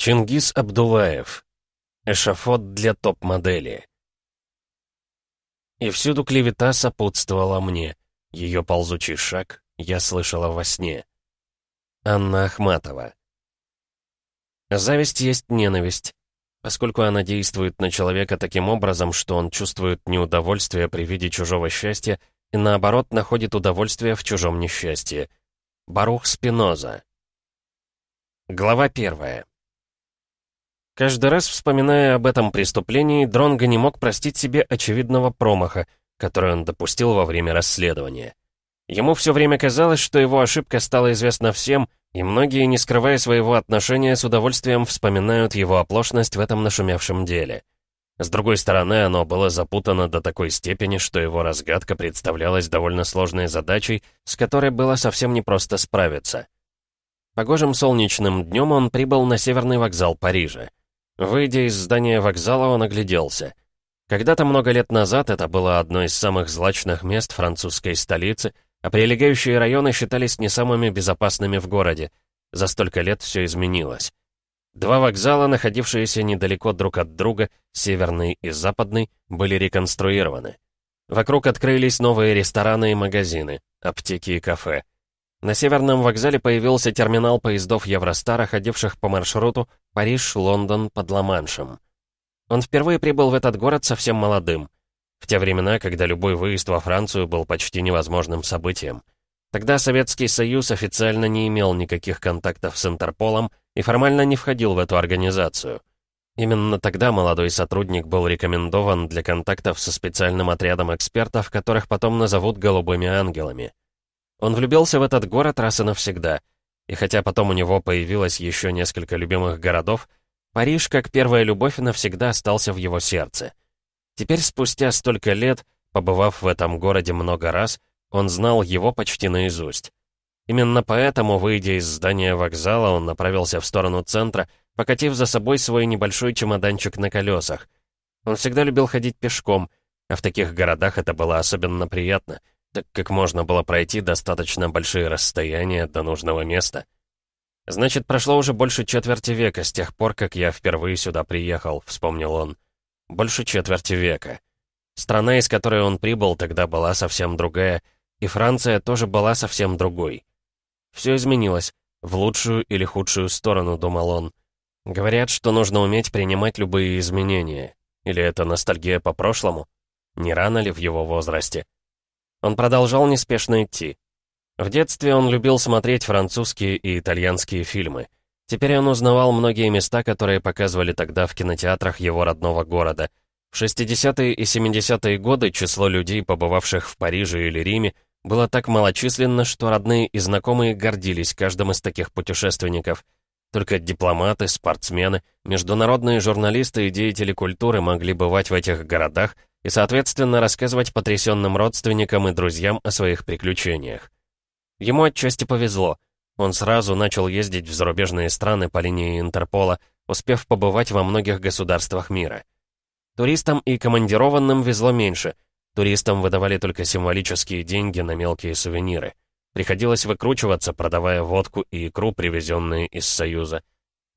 Чингис Абдулаев. Эшафот для топ-модели. И всюду клевета сопутствовала мне. Ее ползучий шаг я слышала во сне. Анна Ахматова. Зависть есть ненависть. Поскольку она действует на человека таким образом, что он чувствует неудовольствие при виде чужого счастья и, наоборот, находит удовольствие в чужом несчастье. Барух Спиноза. Глава первая. Каждый раз, вспоминая об этом преступлении, Дронго не мог простить себе очевидного промаха, который он допустил во время расследования. Ему все время казалось, что его ошибка стала известна всем, и многие, не скрывая своего отношения, с удовольствием вспоминают его оплошность в этом нашумевшем деле. С другой стороны, оно было запутано до такой степени, что его разгадка представлялась довольно сложной задачей, с которой было совсем непросто справиться. Погожим солнечным днем он прибыл на северный вокзал Парижа. Выйдя из здания вокзала, он огляделся. Когда-то много лет назад это было одно из самых злачных мест французской столицы, а прилегающие районы считались не самыми безопасными в городе. За столько лет все изменилось. Два вокзала, находившиеся недалеко друг от друга, северный и западный, были реконструированы. Вокруг открылись новые рестораны и магазины, аптеки и кафе. На северном вокзале появился терминал поездов Евростара, ходивших по маршруту Париж-Лондон под Ла-Маншем. Он впервые прибыл в этот город совсем молодым, в те времена, когда любой выезд во Францию был почти невозможным событием. Тогда Советский Союз официально не имел никаких контактов с Интерполом и формально не входил в эту организацию. Именно тогда молодой сотрудник был рекомендован для контактов со специальным отрядом экспертов, которых потом назовут «голубыми ангелами». Он влюбился в этот город раз и навсегда. И хотя потом у него появилось еще несколько любимых городов, Париж, как первая любовь, навсегда остался в его сердце. Теперь, спустя столько лет, побывав в этом городе много раз, он знал его почти наизусть. Именно поэтому, выйдя из здания вокзала, он направился в сторону центра, покатив за собой свой небольшой чемоданчик на колесах. Он всегда любил ходить пешком, а в таких городах это было особенно приятно — так как можно было пройти достаточно большие расстояния до нужного места. «Значит, прошло уже больше четверти века с тех пор, как я впервые сюда приехал», — вспомнил он. «Больше четверти века». Страна, из которой он прибыл, тогда была совсем другая, и Франция тоже была совсем другой. Все изменилось, в лучшую или худшую сторону, думал он. Говорят, что нужно уметь принимать любые изменения. Или это ностальгия по прошлому? Не рано ли в его возрасте? Он продолжал неспешно идти. В детстве он любил смотреть французские и итальянские фильмы. Теперь он узнавал многие места, которые показывали тогда в кинотеатрах его родного города. В 60-е и 70-е годы число людей, побывавших в Париже или Риме, было так малочисленно, что родные и знакомые гордились каждым из таких путешественников. Только дипломаты, спортсмены, международные журналисты и деятели культуры могли бывать в этих городах и, соответственно, рассказывать потрясенным родственникам и друзьям о своих приключениях. Ему отчасти повезло. Он сразу начал ездить в зарубежные страны по линии Интерпола, успев побывать во многих государствах мира. Туристам и командированным везло меньше. Туристам выдавали только символические деньги на мелкие сувениры. Приходилось выкручиваться, продавая водку и икру, привезенные из Союза.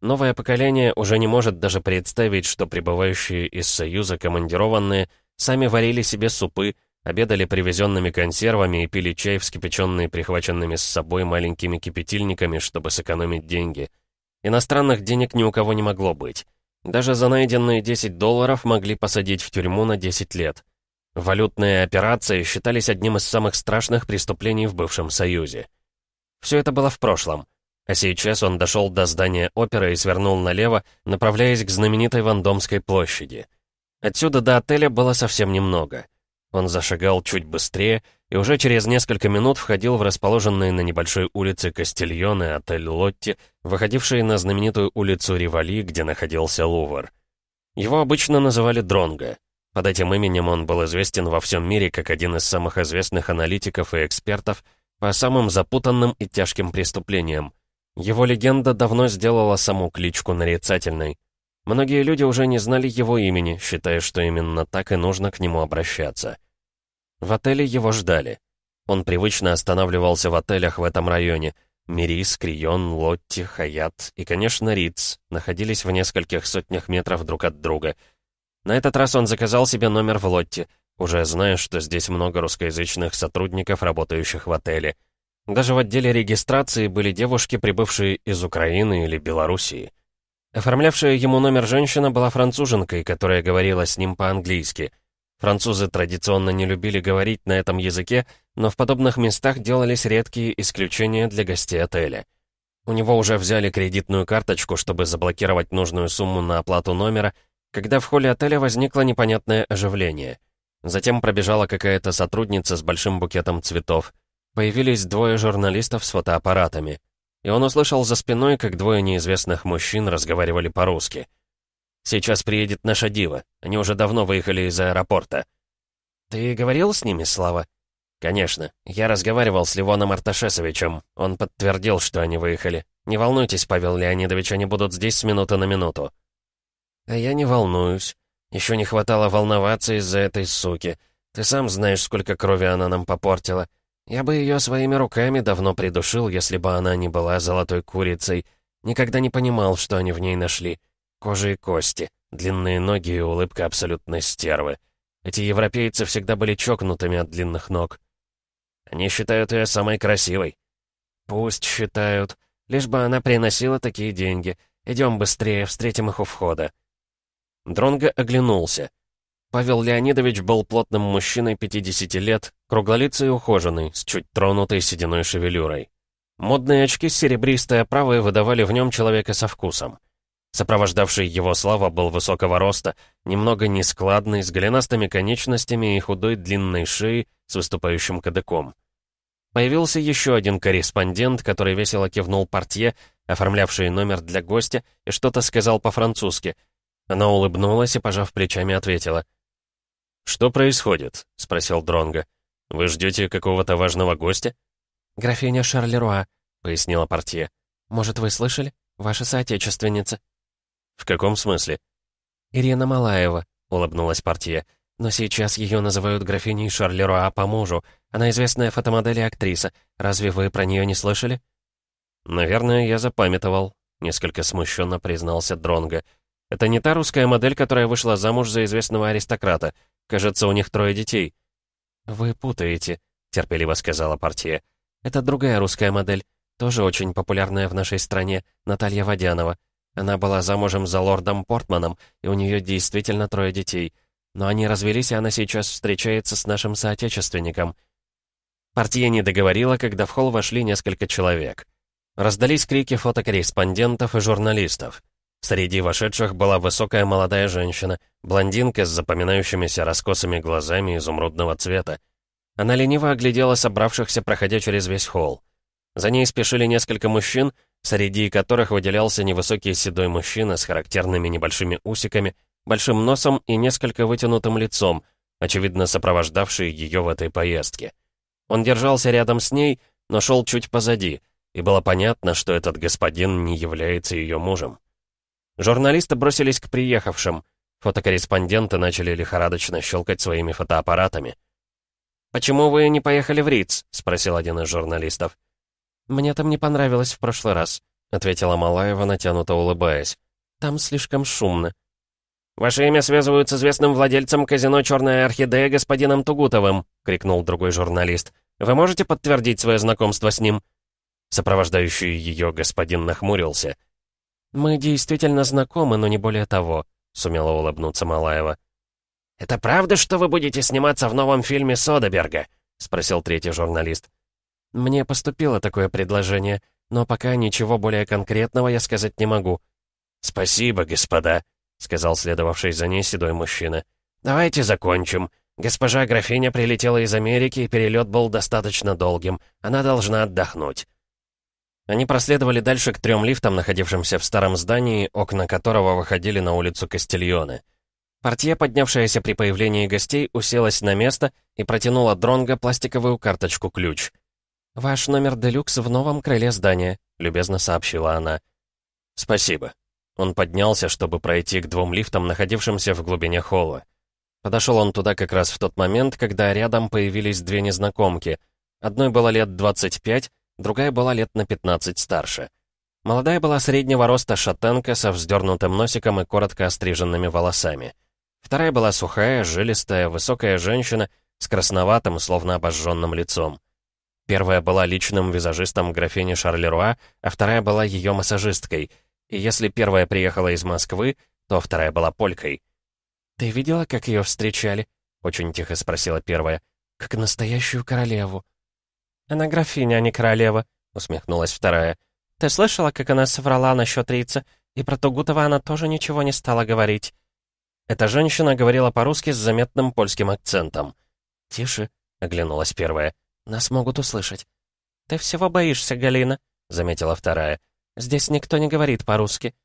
Новое поколение уже не может даже представить, что прибывающие из Союза командированные – Сами варили себе супы, обедали привезенными консервами и пили чай, вскипяченные прихваченными с собой маленькими кипятильниками, чтобы сэкономить деньги. Иностранных денег ни у кого не могло быть. Даже за найденные 10 долларов могли посадить в тюрьму на 10 лет. Валютные операции считались одним из самых страшных преступлений в бывшем Союзе. Все это было в прошлом. А сейчас он дошел до здания оперы и свернул налево, направляясь к знаменитой Вандомской площади — Отсюда до отеля было совсем немного. Он зашагал чуть быстрее и уже через несколько минут входил в расположенные на небольшой улице Кастильон отель Лотти, выходившие на знаменитую улицу Ривали, где находился Лувр. Его обычно называли Дронго. Под этим именем он был известен во всем мире как один из самых известных аналитиков и экспертов по самым запутанным и тяжким преступлениям. Его легенда давно сделала саму кличку нарицательной — Многие люди уже не знали его имени, считая, что именно так и нужно к нему обращаться. В отеле его ждали. Он привычно останавливался в отелях в этом районе. Мирис, Крион, Лотти, Хаят и, конечно, Риц находились в нескольких сотнях метров друг от друга. На этот раз он заказал себе номер в Лотти, уже зная, что здесь много русскоязычных сотрудников, работающих в отеле. Даже в отделе регистрации были девушки, прибывшие из Украины или Белоруссии. Оформлявшая ему номер женщина была француженкой, которая говорила с ним по-английски. Французы традиционно не любили говорить на этом языке, но в подобных местах делались редкие исключения для гостей отеля. У него уже взяли кредитную карточку, чтобы заблокировать нужную сумму на оплату номера, когда в холле отеля возникло непонятное оживление. Затем пробежала какая-то сотрудница с большим букетом цветов. Появились двое журналистов с фотоаппаратами — и он услышал за спиной, как двое неизвестных мужчин разговаривали по-русски. «Сейчас приедет наша дива. Они уже давно выехали из аэропорта». «Ты говорил с ними, Слава?» «Конечно. Я разговаривал с Ливоном Арташесовичем. Он подтвердил, что они выехали. Не волнуйтесь, Павел Леонидович, они будут здесь с минуты на минуту». «А я не волнуюсь. Еще не хватало волноваться из-за этой суки. Ты сам знаешь, сколько крови она нам попортила. Я бы ее своими руками давно придушил, если бы она не была золотой курицей. Никогда не понимал, что они в ней нашли. Кожа и кости, длинные ноги и улыбка абсолютной стервы. Эти европейцы всегда были чокнутыми от длинных ног. Они считают ее самой красивой. Пусть считают. Лишь бы она приносила такие деньги. Идем быстрее, встретим их у входа. Дронго оглянулся. Павел Леонидович был плотным мужчиной 50 лет, круглолицый и ухоженный, с чуть тронутой сединой шевелюрой. Модные очки с серебристой оправой выдавали в нем человека со вкусом. Сопровождавший его Слава был высокого роста, немного нескладный, с голенастыми конечностями и худой длинной шеей с выступающим кадыком. Появился еще один корреспондент, который весело кивнул портье, оформлявший номер для гостя, и что-то сказал по-французски. Она улыбнулась и, пожав плечами, ответила — «Что происходит?» — спросил Дронга. «Вы ждете какого-то важного гостя?» «Графиня Шарлеруа», — пояснила портье. «Может, вы слышали? Ваша соотечественница». «В каком смысле?» «Ирина Малаева», — улыбнулась портье. «Но сейчас ее называют графиней Шарлеруа по мужу. Она известная фотомодель и актриса. Разве вы про нее не слышали?» «Наверное, я запамятовал», — несколько смущенно признался Дронга. «Это не та русская модель, которая вышла замуж за известного аристократа. Кажется, у них трое детей». «Вы путаете», — терпеливо сказала партия. «Это другая русская модель, тоже очень популярная в нашей стране, Наталья Водянова. Она была замужем за лордом Портманом, и у нее действительно трое детей. Но они развелись, и она сейчас встречается с нашим соотечественником». Партия не договорила, когда в холл вошли несколько человек. Раздались крики фотокорреспондентов и журналистов. Среди вошедших была высокая молодая женщина, блондинка с запоминающимися раскосыми глазами изумрудного цвета. Она лениво оглядела собравшихся, проходя через весь холл. За ней спешили несколько мужчин, среди которых выделялся невысокий седой мужчина с характерными небольшими усиками, большим носом и несколько вытянутым лицом, очевидно сопровождавший ее в этой поездке. Он держался рядом с ней, но шел чуть позади, и было понятно, что этот господин не является ее мужем. Журналисты бросились к приехавшим. Фотокорреспонденты начали лихорадочно щелкать своими фотоаппаратами. «Почему вы не поехали в Риц?» — спросил один из журналистов. «Мне там не понравилось в прошлый раз», — ответила Малаева, натянуто улыбаясь. «Там слишком шумно». «Ваше имя связывают с известным владельцем казино «Черная орхидея» господином Тугутовым», — крикнул другой журналист. «Вы можете подтвердить свое знакомство с ним?» Сопровождающий ее господин нахмурился — «Мы действительно знакомы, но не более того», — сумела улыбнуться Малаева. «Это правда, что вы будете сниматься в новом фильме Содеберга? спросил третий журналист. «Мне поступило такое предложение, но пока ничего более конкретного я сказать не могу». «Спасибо, господа», — сказал следовавший за ней седой мужчина. «Давайте закончим. Госпожа графиня прилетела из Америки, и перелет был достаточно долгим. Она должна отдохнуть». Они проследовали дальше к трем лифтам, находившимся в старом здании, окна которого выходили на улицу Кастильоны. Портье, поднявшаяся при появлении гостей, уселась на место и протянула Дронго пластиковую карточку-ключ. «Ваш номер делюкс в новом крыле здания», — любезно сообщила она. «Спасибо». Он поднялся, чтобы пройти к двум лифтам, находившимся в глубине холла. Подошел он туда как раз в тот момент, когда рядом появились две незнакомки. Одной было лет 25, другая была лет на 15 старше. Молодая была среднего роста шатенка со вздернутым носиком и коротко остриженными волосами. Вторая была сухая, жилистая, высокая женщина с красноватым, словно обожженным лицом. Первая была личным визажистом графини Шарлеруа, а вторая была ее массажисткой. И если первая приехала из Москвы, то вторая была полькой. «Ты видела, как ее встречали?» — очень тихо спросила первая. «Как настоящую королеву». «Она графиня, а не королева», — усмехнулась вторая. «Ты слышала, как она соврала насчет Рица? И про Тугутова она тоже ничего не стала говорить». Эта женщина говорила по-русски с заметным польским акцентом. «Тише», — оглянулась первая. «Нас могут услышать». «Ты всего боишься, Галина», — заметила вторая. «Здесь никто не говорит по-русски».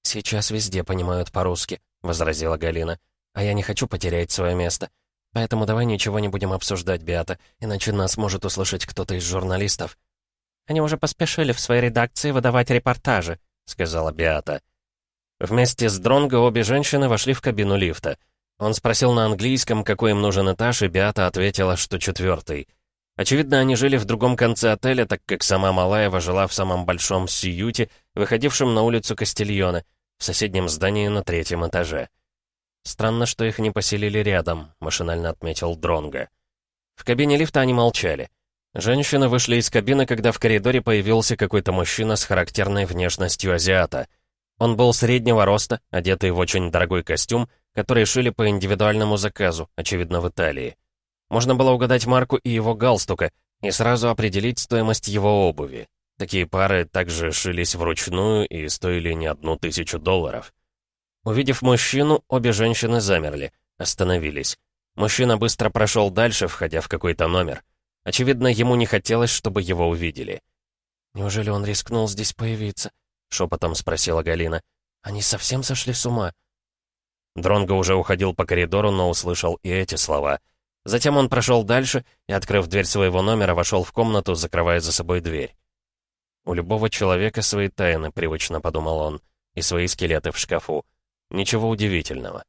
«Сейчас везде понимают по-русски», — возразила Галина. «А я не хочу потерять свое место. Поэтому давай ничего не будем обсуждать, Биата, иначе нас может услышать кто-то из журналистов». «Они уже поспешили в своей редакции выдавать репортажи», — сказала Биата. Вместе с Дронго обе женщины вошли в кабину лифта. Он спросил на английском, какой им нужен этаж, и Биата ответила, что четвертый. Очевидно, они жили в другом конце отеля, так как сама Малаева жила в самом большом Сиюте, выходившем на улицу Кастильона, в соседнем здании на третьем этаже. «Странно, что их не поселили рядом», — машинально отметил Дронга. В кабине лифта они молчали. Женщины вышли из кабины, когда в коридоре появился какой-то мужчина с характерной внешностью азиата. Он был среднего роста, одетый в очень дорогой костюм, который шили по индивидуальному заказу, очевидно, в Италии. Можно было угадать марку и его галстука и сразу определить стоимость его обуви. Такие пары также шились вручную и стоили не одну тысячу долларов. Увидев мужчину, обе женщины замерли, остановились. Мужчина быстро прошел дальше, входя в какой-то номер. Очевидно, ему не хотелось, чтобы его увидели. «Неужели он рискнул здесь появиться?» — шепотом спросила Галина. «Они совсем сошли с ума?» Дронго уже уходил по коридору, но услышал и эти слова. Затем он прошел дальше и, открыв дверь своего номера, вошел в комнату, закрывая за собой дверь. «У любого человека свои тайны», — привычно подумал он, — «и свои скелеты в шкафу». Ничего удивительного.